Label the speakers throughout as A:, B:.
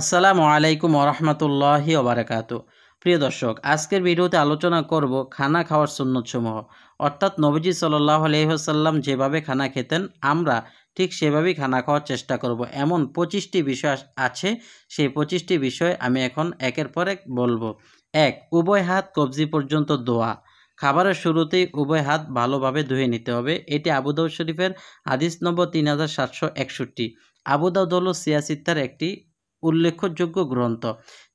A: আসসালামু আলাইকুম ওরহমতুল্লাহি ওবরাকাত প্রিয় দর্শক আজকের ভিডিওতে আলোচনা করব খানা খাওয়ার সুন্নতসমূহ অর্থাৎ নবীজি সাল্লাহ আলহিহসাল্লাম যেভাবে খানা খেতেন আমরা ঠিক সেভাবেই খানা খাওয়ার চেষ্টা করব এমন পঁচিশটি বিষয় আছে সেই পঁচিশটি বিষয় আমি এখন একের পর এক বলবো এক উভয় হাত কবজি পর্যন্ত দোয়া খাবারের শুরুতেই উভয় হাত ভালোভাবে ধুয়ে নিতে হবে এটি আবুদাউ শরীফের আদিস নম্বর তিন হাজার সাতশো একষট্টি আবুদাউদ্দৌল হল সিয়াসিত্তার একটি উল্লেখযোগ্য গ্রন্থ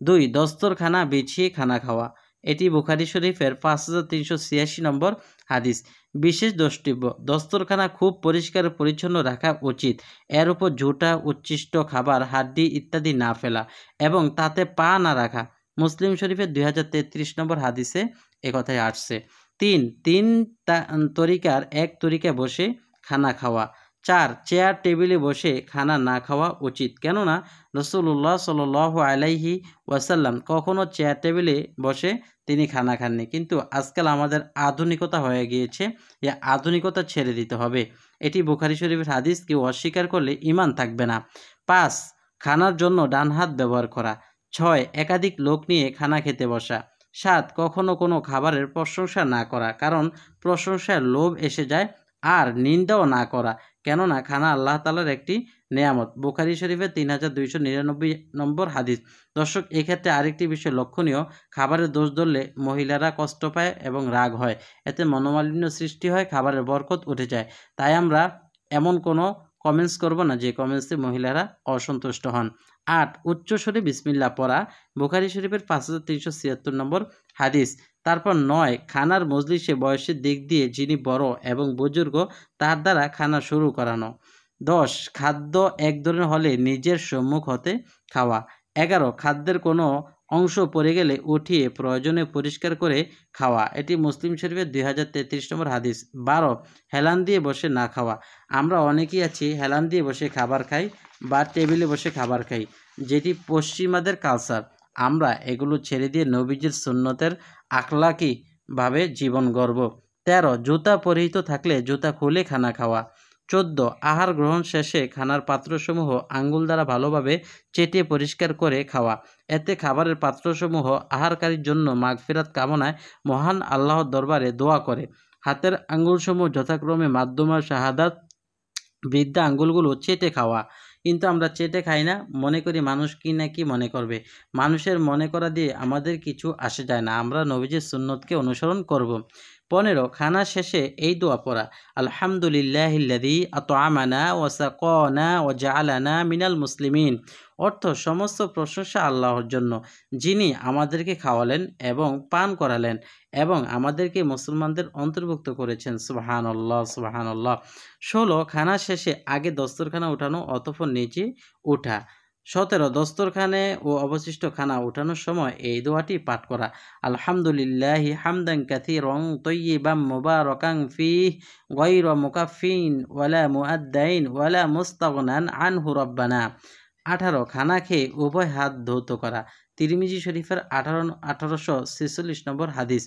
A: দুই দস্তরখানা বিছিয়ে খানা খাওয়া এটি বুখারি শরীফের পাঁচ হাজার তিনশো ছিয়াশি নম্বর হাদিস বিশেষ দ্রষ্টব্য দস্তরখানা খুব পরিষ্কার পরিচ্ছন্ন রাখা উচিত এর উপর ঝুটা উচ্ছিষ্ট খাবার হাড্ডি ইত্যাদি না ফেলা এবং তাতে পা না রাখা মুসলিম শরীফের দুই নম্বর হাদিসে একথায় আসছে তিন তিন তরিকার এক তরিকায় বসে খানা খাওয়া চার চেয়ার টেবিলে বসে খানা না খাওয়া উচিত কেননা রসুল্লাহ সাল আলাইহি ওয়াসাল্লাম কখনও চেয়ার টেবিলে বসে তিনি খানা খাননি কিন্তু আজকাল আমাদের আধুনিকতা হয়ে গিয়েছে এ আধুনিকতা ছেড়ে দিতে হবে এটি বুখারি শরীফের হাদিস কেউ অস্বীকার করলে ইমান থাকবে না পাঁচ খানার জন্য ডান হাত ব্যবহার করা ছয় একাধিক লোক নিয়ে খানা খেতে বসা সাত কখনো কোনো খাবারের প্রশংসা না করা কারণ প্রশংসার লোভ এসে যায় আর নিন্দাও না করা কেননা খানা আল্লাহ তালার একটি নেয়ামত বুখারি শরীফের তিন হাজার দুইশো নিরানব্বই নম্বর হাদিস দর্শক এক্ষেত্রে আরেকটি বিষয় লক্ষণীয় খাবারের দোষ ধরলে মহিলারা কষ্ট পায় এবং রাগ হয় এতে মনোমালিন্য সৃষ্টি হয় খাবারের বরকত উঠে যায় তাই আমরা এমন কোনো কমেন্টস করব না যে কমেন্টসে মহিলারা অসন্তুষ্ট হন আট উচ্চ বিসমিল্লা পড়া বুখারি শরীফের পাঁচ হাজার তিনশো ছিয়াত্তর নম্বর হাদিস তারপর নয় খানার মজলিসে বয়সের দিক দিয়ে যিনি বড় এবং বুজুর্গ তার দ্বারা খানা শুরু করানো দশ খাদ্য এক ধরনের হলে নিজের সম্মুখ হতে খাওয়া এগারো খাদ্যের কোনো অংশ পড়ে গেলে উঠিয়ে প্রয়োজনে পরিষ্কার করে খাওয়া এটি মুসলিম শরীফের দুই হাজার তেত্রিশ নম্বর হাদিস বারো হেলান দিয়ে বসে না খাওয়া আমরা অনেকেই আছি হেলান দিয়ে বসে খাবার খাই বা টেবিলে বসে খাবার খাই যেটি পশ্চিমাদের কালচার আমরা এগুলো ছেড়ে দিয়ে নবীজির সুন্নতের আকলাকিভাবে জীবন গর্ব তেরো জুতা পরিহিত থাকলে জুতা খুলে খানা খাওয়া চোদ্দ আহার গ্রহণ শেষে খানার পাত্রসমূহ আঙ্গুল দ্বারা ভালোভাবে চেটে পরিষ্কার করে খাওয়া এতে খাবারের পাত্রসমূহ আহারকারীর জন্য মাগফিরাত কামনায় মহান আল্লাহর দরবারে দোয়া করে হাতের আঙ্গুলসমূহ যথাক্রমে মাধ্যমা শাহাদাত বৃদ্ধা আঙ্গুলগুলো চেটে খাওয়া কিন্তু আমরা চেটে খাই না মনে করি মানুষ কি না কি মনে করবে মানুষের মনে করা দিয়ে আমাদের কিছু আসে যায় না আমরা নবীজির সুন্নতকে অনুসরণ করব। পনেরো খানা শেষে এই দোয়া পড়া আলহামদুলিল্লাহিল্লাদি আত আমানা ওয়াসা কনা ও জালানা মিনাল মুসলিমিন অর্থ সমস্ত প্রশংসা আল্লাহর জন্য যিনি আমাদেরকে খাওয়ালেন এবং পান করালেন এবং আমাদেরকে মুসলমানদের অন্তর্ভুক্ত করেছেন সুবাহানল্লাহ সুবাহানল্লাহ ষোলো খানা শেষে আগে দস্তরখানা উঠানো অতফর নিচে উঠা সতেরো দস্তরখানে ও অবশিষ্ট খানা উঠানোর সময় এই দোয়াটি পাঠ করা আলহামদুলিল্লাহ হামদাং কাথি রং তৈবাম মোবারকাং ফি গৈর মুকাফিন ওয়ালা মুহাদ্দাইন ওয়ালা মুস্তাগনান আন হুরব্বানা আঠারো খানা খেয়ে উভয় হাত ধৌত করা তিরমিজি শরীফের আঠারো আঠারোশো ছেচল্লিশ নম্বর হাদিস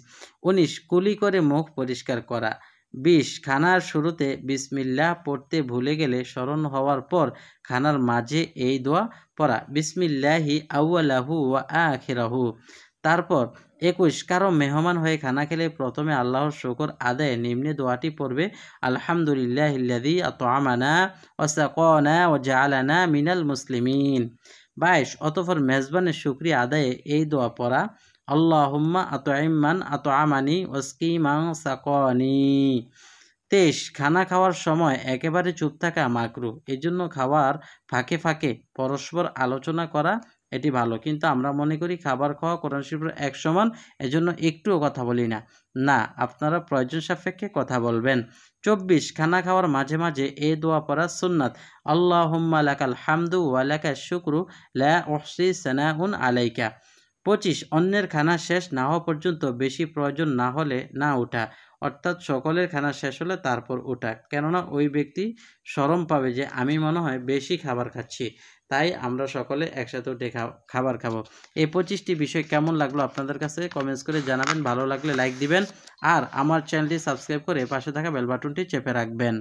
A: উনিশ কুলি করে মুখ পরিষ্কার করা বিশ খানার শুরুতে বিসমিল্লা পড়তে ভুলে গেলে স্মরণ হওয়ার পর খানার মাঝে এই দোয়া পড়া বিসমিল্লাহি আউ্লাহু আখিরাহু তারপর একুশ কারো মেহমান হয়ে খানা খেলে প্রথমে আল্লাহর শকর আদায় নিম্নে দোয়াটি পড়বে আলহামদুলিল্লাহ ইল্লাদি আতআমানা ওয়াসাকানা ওয়াজআলানা মিনাল মুসলিমিন বাইশ অতফর মেজবানের শুক্রিয়া আদায়ে এই দোয়া পড়া আল্লাহম্মা আত ইমান আত আমানি ওস্কি মাং সাকনি তেইশ খানা খাওয়ার সময় একেবারে চুপ থাকা মাকরু এজন্য খাওয়ার ফাঁকে ফাঁকে পরস্পর আলোচনা করা এটি ভালো কিন্তু আমরা মনে করি খাবার খাওয়া কোরআন শিল্পের এক সমান এজন্য একটুও কথা বলি না না আপনারা প্রয়োজন সাপেক্ষে কথা বলবেন চব্বিশ খানা খাওয়ার মাঝে মাঝে এ দোয়া পড়া সুন্নাত আল্লাহ হুম্মা লাকাল হামদু ওয়ালাকা শুক্রু লা ওহসি সেনাহুন আলাইকা পঁচিশ অন্যের খানা শেষ না হওয়া পর্যন্ত বেশি প্রয়োজন না হলে না ওঠা অর্থাৎ সকলের খানা শেষ হলে তারপর ওঠা কেননা ওই ব্যক্তি সরম পাবে যে আমি মনে হয় বেশি খাবার খাচ্ছি তাই আমরা সকলে একসাথে উঠে খাবার খাবো এই পঁচিশটি বিষয় কেমন লাগলো আপনাদের কাছে কমেন্টস করে জানাবেন ভালো লাগলে লাইক দিবেন আর আমার চ্যানেলটি সাবস্ক্রাইব করে পাশে থাকা বেলবাটনটি চেপে রাখবেন